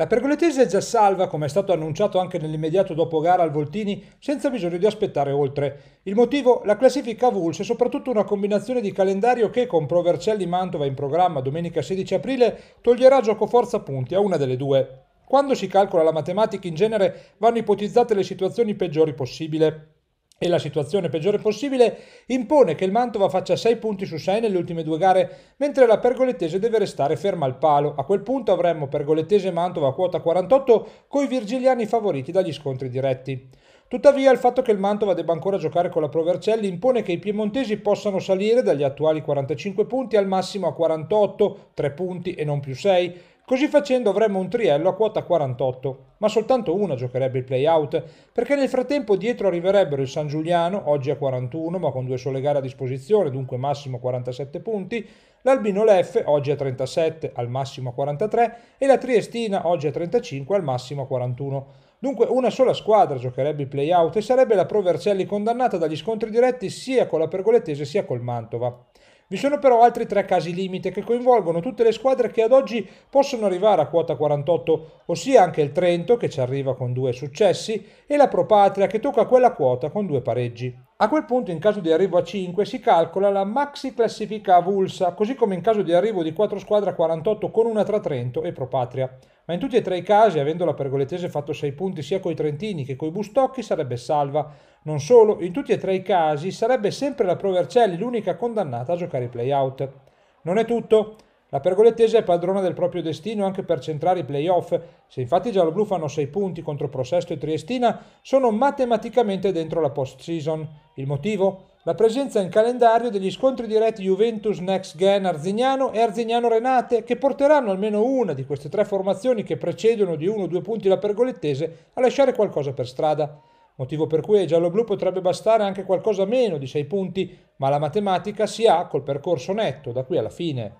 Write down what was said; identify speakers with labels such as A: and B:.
A: La pergoletese è già salva, come è stato annunciato anche nell'immediato dopogara al Voltini, senza bisogno di aspettare oltre. Il motivo? La classifica Vulse e soprattutto una combinazione di calendario che, con Provercelli-Mantova in programma domenica 16 aprile, toglierà giocoforza punti a una delle due. Quando si calcola la matematica in genere vanno ipotizzate le situazioni peggiori possibile e la situazione peggiore possibile impone che il Mantova faccia 6 punti su 6 nelle ultime due gare, mentre la pergolettese deve restare ferma al palo. A quel punto avremmo pergolettese e Mantova a quota 48 coi virgiliani favoriti dagli scontri diretti. Tuttavia il fatto che il Mantova debba ancora giocare con la Provercelli impone che i piemontesi possano salire dagli attuali 45 punti al massimo a 48, 3 punti e non più 6, Così facendo avremmo un triello a quota 48, ma soltanto una giocherebbe il playout, perché nel frattempo dietro arriverebbero il San Giuliano, oggi a 41 ma con due sole gare a disposizione, dunque massimo 47 punti, l'Albino Leffe, oggi a 37, al massimo a 43, e la Triestina, oggi a 35, al massimo a 41. Dunque una sola squadra giocherebbe il playout e sarebbe la Provercelli condannata dagli scontri diretti sia con la Pergolettese sia col Mantova. Vi sono però altri tre casi limite che coinvolgono tutte le squadre che ad oggi possono arrivare a quota 48, ossia anche il Trento che ci arriva con due successi e la Propatria che tocca quella quota con due pareggi. A quel punto in caso di arrivo a 5 si calcola la maxi classifica avulsa, così come in caso di arrivo di 4 squadre a 48 con una tra Trento e Propatria. Ma in tutti e tre i casi, avendo la Pergoletese fatto 6 punti sia coi Trentini che coi Bustocchi, sarebbe salva. Non solo, in tutti e tre i casi sarebbe sempre la Provercelli l'unica condannata a giocare i playout. Non è tutto. La pergolettese è padrona del proprio destino anche per centrare i playoff. Se infatti i gialloblu fanno 6 punti contro Prosesto e Triestina, sono matematicamente dentro la post-season. Il motivo? La presenza in calendario degli scontri diretti Juventus Next Gen Arzignano e Arzignano Renate, che porteranno almeno una di queste tre formazioni che precedono di 1-2 punti la pergolettese a lasciare qualcosa per strada motivo per cui ai gialloblu potrebbe bastare anche qualcosa meno di 6 punti, ma la matematica si ha col percorso netto da qui alla fine.